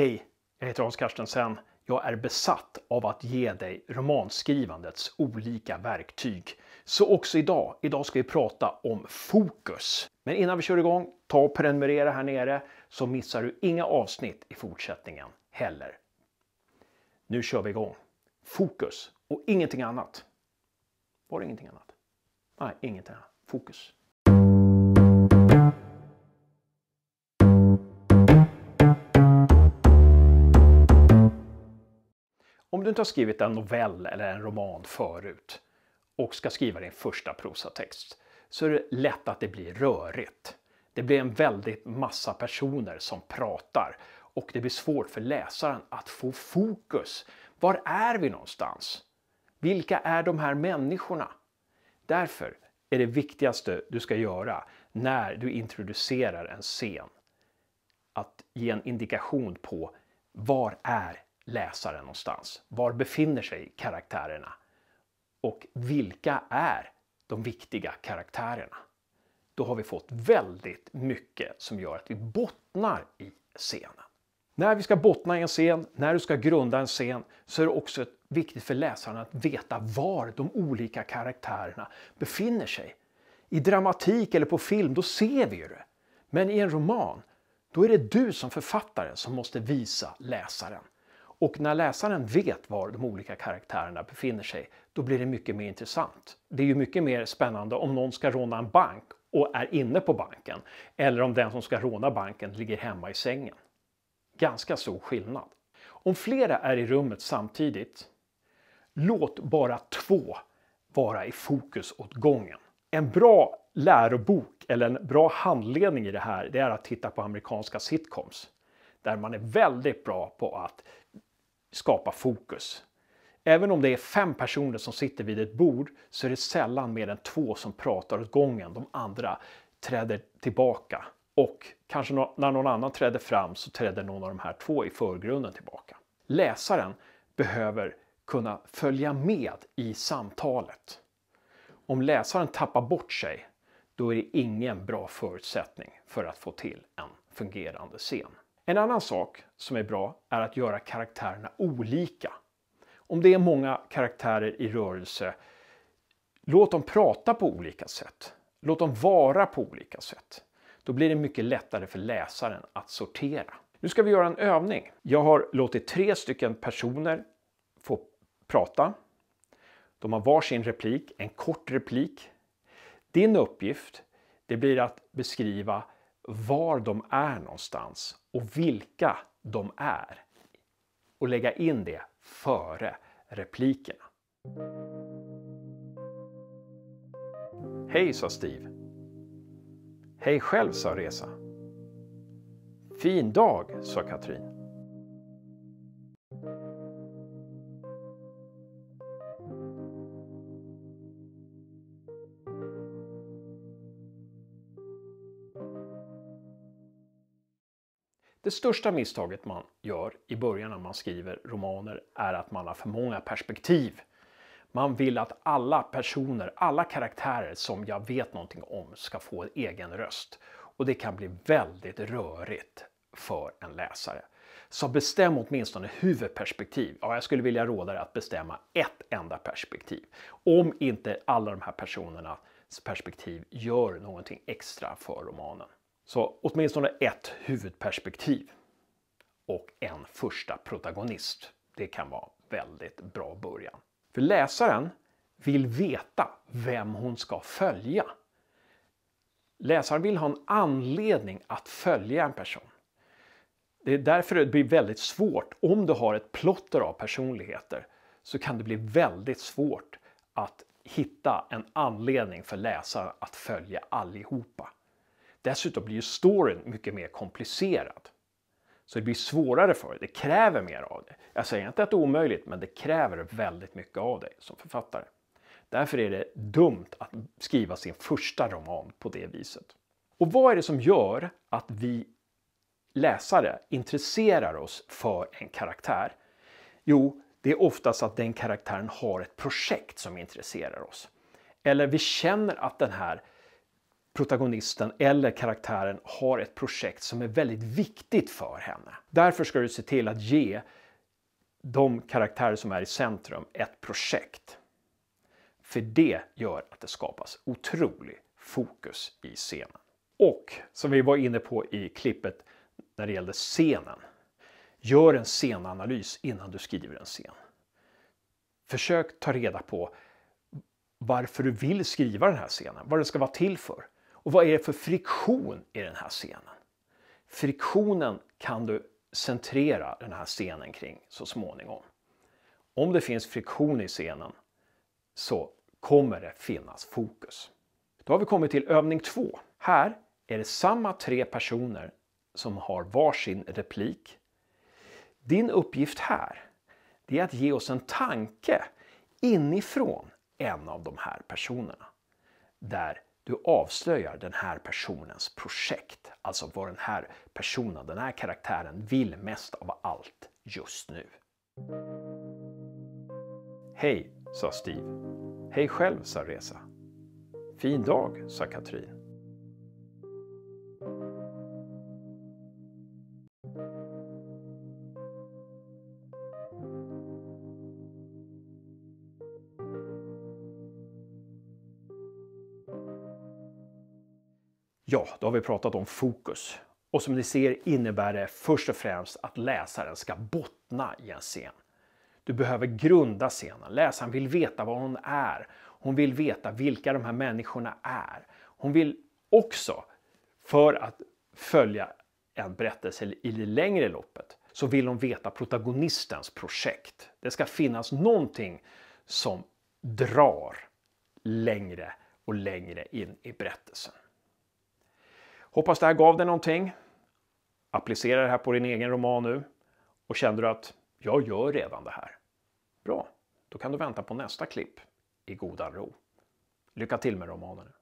Hej, jag heter Hans Carstensen. Jag är besatt av att ge dig romanskrivandets olika verktyg. Så också idag. Idag ska vi prata om fokus. Men innan vi kör igång, ta och prenumerera här nere så missar du inga avsnitt i fortsättningen heller. Nu kör vi igång. Fokus och ingenting annat. Var det ingenting annat? Nej, ingenting annat. Fokus. Om du inte har skrivit en novell eller en roman förut och ska skriva din första prosatext så är det lätt att det blir rörigt. Det blir en väldigt massa personer som pratar och det blir svårt för läsaren att få fokus. Var är vi någonstans? Vilka är de här människorna? Därför är det viktigaste du ska göra när du introducerar en scen att ge en indikation på var är läsaren någonstans? Var befinner sig karaktärerna? Och vilka är de viktiga karaktärerna? Då har vi fått väldigt mycket som gör att vi bottnar i scenen. När vi ska bottna i en scen, när du ska grunda en scen, så är det också viktigt för läsaren att veta var de olika karaktärerna befinner sig. I dramatik eller på film, då ser vi ju det. Men i en roman, då är det du som författare som måste visa läsaren och när läsaren vet var de olika karaktärerna befinner sig, då blir det mycket mer intressant. Det är ju mycket mer spännande om någon ska råna en bank och är inne på banken, eller om den som ska råna banken ligger hemma i sängen. Ganska stor skillnad. Om flera är i rummet samtidigt, låt bara två vara i fokus åt gången. En bra lärobok eller en bra handledning i det här, det är att titta på amerikanska sitcoms. Där man är väldigt bra på att skapa fokus. Även om det är fem personer som sitter vid ett bord så är det sällan mer än två som pratar åt gången. De andra träder tillbaka och kanske när någon annan träder fram så träder någon av de här två i förgrunden tillbaka. Läsaren behöver kunna följa med i samtalet. Om läsaren tappar bort sig, då är det ingen bra förutsättning för att få till en fungerande scen. En annan sak som är bra är att göra karaktärerna olika. Om det är många karaktärer i rörelse, låt dem prata på olika sätt. Låt dem vara på olika sätt. Då blir det mycket lättare för läsaren att sortera. Nu ska vi göra en övning. Jag har låtit tre stycken personer få prata. De har varsin replik, en kort replik. Din uppgift det blir att beskriva var de är någonstans och vilka de är och lägga in det före replikerna. Hej, sa Steve. Hej själv, sa Resa. Fin dag, sa Katrin. Det största misstaget man gör i början när man skriver romaner är att man har för många perspektiv. Man vill att alla personer, alla karaktärer som jag vet någonting om ska få en egen röst. Och det kan bli väldigt rörigt för en läsare. Så bestäm åtminstone huvudperspektiv. Ja, jag skulle vilja råda dig att bestämma ett enda perspektiv. Om inte alla de här personernas perspektiv gör någonting extra för romanen. Så åtminstone ett huvudperspektiv och en första protagonist. Det kan vara väldigt bra början. För läsaren vill veta vem hon ska följa. Läsaren vill ha en anledning att följa en person. Det är därför det blir väldigt svårt. Om du har ett plotter av personligheter så kan det bli väldigt svårt att hitta en anledning för läsaren att följa allihopa. Dessutom blir ju storyn mycket mer komplicerad. Så det blir svårare för dig, det kräver mer av dig. Jag säger inte att det är omöjligt, men det kräver väldigt mycket av dig som författare. Därför är det dumt att skriva sin första roman på det viset. Och vad är det som gör att vi läsare intresserar oss för en karaktär? Jo, det är oftast att den karaktären har ett projekt som intresserar oss. Eller vi känner att den här protagonisten eller karaktären har ett projekt som är väldigt viktigt för henne. Därför ska du se till att ge de karaktärer som är i centrum ett projekt. För det gör att det skapas otrolig fokus i scenen. Och som vi var inne på i klippet när det gällde scenen. Gör en scenanalys innan du skriver en scen. Försök ta reda på varför du vill skriva den här scenen, vad den ska vara till för. Och vad är det för friktion i den här scenen? Friktionen kan du centrera den här scenen kring så småningom. Om det finns friktion i scenen så kommer det finnas fokus. Då har vi kommit till övning två. Här är det samma tre personer som har varsin replik. Din uppgift här det är att ge oss en tanke inifrån en av de här personerna. Där du avslöjar den här personens projekt, alltså vad den här personen, den här karaktären vill mest av allt just nu. Hej, sa Steve. Hej själv, sa Reza. Fin dag, sa Katrin. Ja, då har vi pratat om fokus. Och som ni ser innebär det först och främst att läsaren ska bottna i en scen. Du behöver grunda scenen. Läsaren vill veta vad hon är. Hon vill veta vilka de här människorna är. Hon vill också, för att följa en berättelse i det längre loppet, så vill hon veta protagonistens projekt. Det ska finnas någonting som drar längre och längre in i berättelsen. Hoppas det här gav dig någonting. Applicera det här på din egen roman nu. Och känner du att jag gör redan det här. Bra, då kan du vänta på nästa klipp i godan ro. Lycka till med romanen.